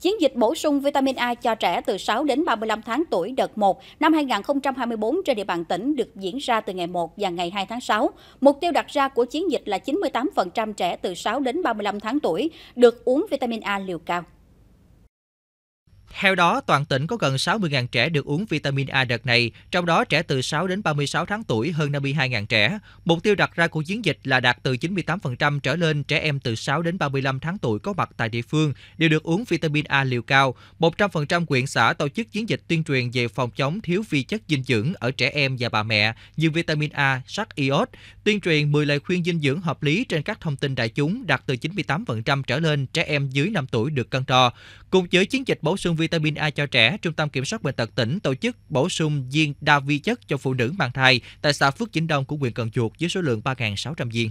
Chiến dịch bổ sung vitamin A cho trẻ từ 6 đến 35 tháng tuổi đợt 1 năm 2024 trên địa bàn tỉnh được diễn ra từ ngày 1 và ngày 2 tháng 6. Mục tiêu đặt ra của chiến dịch là 98% trẻ từ 6 đến 35 tháng tuổi được uống vitamin A liều cao. Theo đó, toàn tỉnh có gần 60.000 trẻ được uống vitamin A đợt này, trong đó trẻ từ 6 đến 36 tháng tuổi hơn 52.000 trẻ. Mục tiêu đặt ra của chiến dịch là đạt từ 98% trở lên trẻ em từ 6 đến 35 tháng tuổi có mặt tại địa phương đều được uống vitamin A liều cao. 100% quyện xã tổ chức chiến dịch tuyên truyền về phòng chống thiếu vi chất dinh dưỡng ở trẻ em và bà mẹ như vitamin A, sắt iốt, tuyên truyền 10 lời khuyên dinh dưỡng hợp lý trên các thông tin đại chúng đạt từ 98% trở lên trẻ em dưới 5 tuổi được cân đo. Cùng với chiến dịch bổ sung vitamin vitamin A cho trẻ, Trung tâm Kiểm soát Bệnh tật tỉnh tổ chức bổ sung viên đa vi chất cho phụ nữ mang thai tại xã Phước Chính Đông của huyện Cần Chuột với số lượng 3.600 viên.